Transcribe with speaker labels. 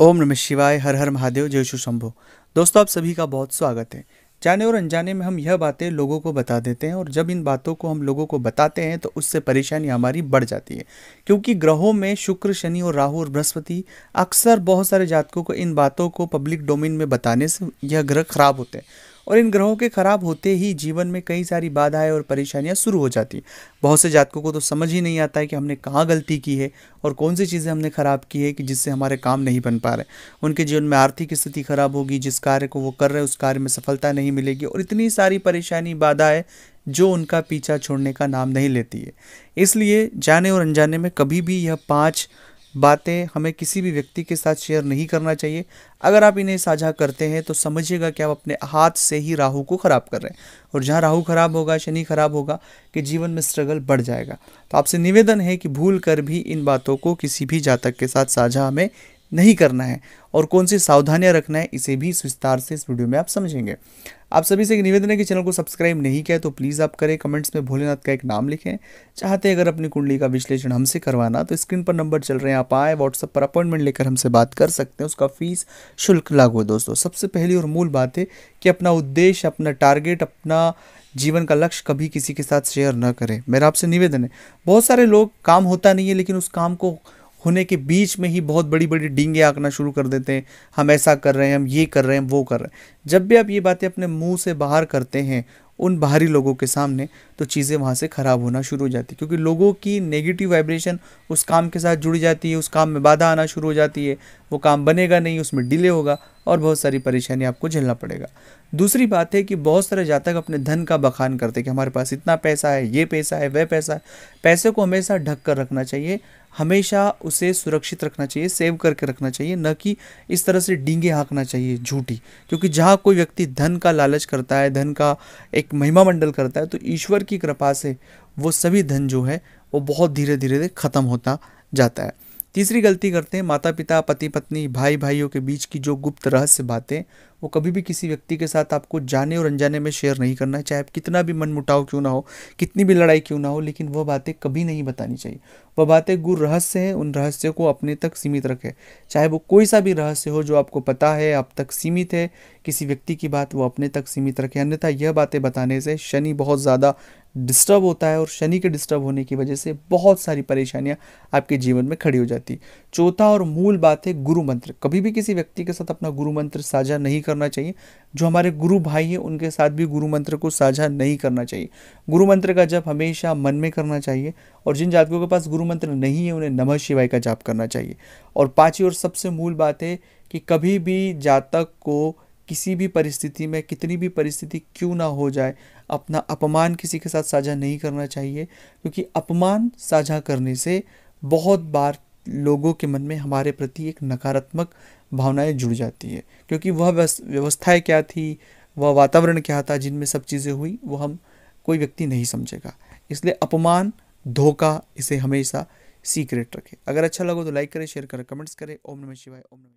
Speaker 1: ओम नमः शिवाय हर हर महादेव जय शु शंभो दोस्तों आप सभी का बहुत स्वागत है जाने और अनजाने में हम यह बातें लोगों को बता देते हैं और जब इन बातों को हम लोगों को बताते हैं तो उससे परेशानी हमारी बढ़ जाती है क्योंकि ग्रहों में शुक्र शनि और राहु और बृहस्पति अक्सर बहुत सारे जातकों को इन बातों को पब्लिक डोमेन में बताने से यह ग्रह खराब होते हैं और इन ग्रहों के खराब होते ही जीवन में कई सारी बाधाएं और परेशानियां शुरू हो जाती हैं बहुत से जातकों को तो समझ ही नहीं आता है कि हमने कहाँ गलती की है और कौन सी चीज़ें हमने ख़राब की है कि जिससे हमारे काम नहीं बन पा रहे उनके जीवन में आर्थिक स्थिति खराब होगी जिस कार्य को वो कर रहे हैं उस कार्य में सफलता नहीं मिलेगी और इतनी सारी परेशानी बाधाएं जो उनका पीछा छोड़ने का नाम नहीं लेती है इसलिए जाने और अनजाने में कभी भी यह पाँच बातें हमें किसी भी व्यक्ति के साथ शेयर नहीं करना चाहिए अगर आप इन्हें साझा करते हैं तो समझिएगा कि आप अपने हाथ से ही राहु को ख़राब कर रहे हैं और जहाँ राहु ख़राब होगा शनि ख़राब होगा कि जीवन में स्ट्रगल बढ़ जाएगा तो आपसे निवेदन है कि भूल कर भी इन बातों को किसी भी जातक के साथ साझा हमें नहीं करना है और कौन सी सावधानियां रखना है इसे भी इस विस्तार से इस वीडियो में आप समझेंगे आप सभी से एक निवेदन है कि चैनल को सब्सक्राइब नहीं किया तो प्लीज़ आप करें कमेंट्स में भोलेनाथ का एक नाम लिखें चाहते हैं अगर अपनी कुंडली का विश्लेषण हमसे करवाना तो स्क्रीन पर नंबर चल रहे हैं आप आए व्हाट्सएप पर अपॉइंटमेंट लेकर हमसे बात कर सकते हैं उसका फीस शुल्क लागू है दोस्तों सबसे पहली और मूल बात है कि अपना उद्देश्य अपना टारगेट अपना जीवन का लक्ष्य कभी किसी के साथ शेयर न करें मेरा आपसे निवेदन है बहुत सारे लोग काम होता नहीं है लेकिन उस काम को होने के बीच में ही बहुत बड़ी बड़ी डींगे आंकना शुरू कर देते हैं हम ऐसा कर रहे हैं हम ये कर रहे हैं वो कर रहे हैं जब भी आप ये बातें अपने मुंह से बाहर करते हैं उन बाहरी लोगों के सामने तो चीज़ें वहाँ से ख़राब होना शुरू हो जाती है क्योंकि लोगों की नेगेटिव वाइब्रेशन उस काम के साथ जुड़ जाती है उस काम में बाधा आना शुरू हो जाती है वो काम बनेगा नहीं उसमें डिले होगा और बहुत सारी परेशानी आपको झेलना पड़ेगा दूसरी बात है कि बहुत सारे जातक अपने धन का बखान करते कि हमारे पास इतना पैसा है ये पैसा है वह पैसा है पैसे को हमेशा ढक कर रखना चाहिए हमेशा उसे सुरक्षित रखना चाहिए सेव करके रखना चाहिए न कि इस तरह से डींगे हाँकना चाहिए झूठी क्योंकि जहाँ कोई व्यक्ति धन का लालच करता है धन का एक महिमा मंडल करता है तो ईश्वर की कृपा से वो सभी धन जो है वो बहुत धीरे धीरे ख़त्म होता जाता है तीसरी गलती करते हैं माता पिता पति पत्नी भाई भाइयों के बीच की जो गुप्त रहस्य बातें वो कभी भी किसी व्यक्ति के साथ आपको जाने और अनजाने में शेयर नहीं करना है चाहे आप कितना भी मन मुटाव क्यों ना हो कितनी भी लड़ाई क्यों ना हो लेकिन वह बातें कभी नहीं बतानी चाहिए वह बातें गुर रहस्य हैं उन रहस्य को अपने तक सीमित रखें चाहे वो कोई सा भी रहस्य हो जो आपको पता है आप तक सीमित है किसी व्यक्ति की बात वो अपने तक सीमित रखें अन्यथा यह बातें बताने से शनि बहुत ज़्यादा डिस्टर्ब होता है और शनि के डिस्टर्ब होने की वजह से बहुत सारी परेशानियां आपके जीवन में खड़ी हो जाती चौथा और मूल बात है गुरु मंत्र कभी भी किसी व्यक्ति के साथ अपना गुरु मंत्र साझा नहीं करना चाहिए जो हमारे गुरु भाई हैं उनके साथ भी गुरु मंत्र को साझा नहीं करना चाहिए गुरु मंत्र का जप हमेशा मन में करना चाहिए और जिन जातकों के पास गुरु मंत्र नहीं है उन्हें नमः शिवाय का जाप करना चाहिए और पाँचवीं और सबसे मूल बात है कि कभी भी जातक को किसी भी परिस्थिति में कितनी भी परिस्थिति क्यों ना हो जाए अपना अपमान किसी के साथ साझा नहीं करना चाहिए क्योंकि अपमान साझा करने से बहुत बार लोगों के मन में हमारे प्रति एक नकारात्मक भावनाएं जुड़ जाती है क्योंकि वह व्यवस्थाएं क्या थी वह वातावरण क्या था जिनमें सब चीज़ें हुई वो हम कोई व्यक्ति नहीं समझेगा इसलिए अपमान धोखा इसे हमेशा सीक्रेट रखें अगर अच्छा लगो तो लाइक करें शेयर करें कमेंट्स करें ओम नमः शिवाय ओम नमः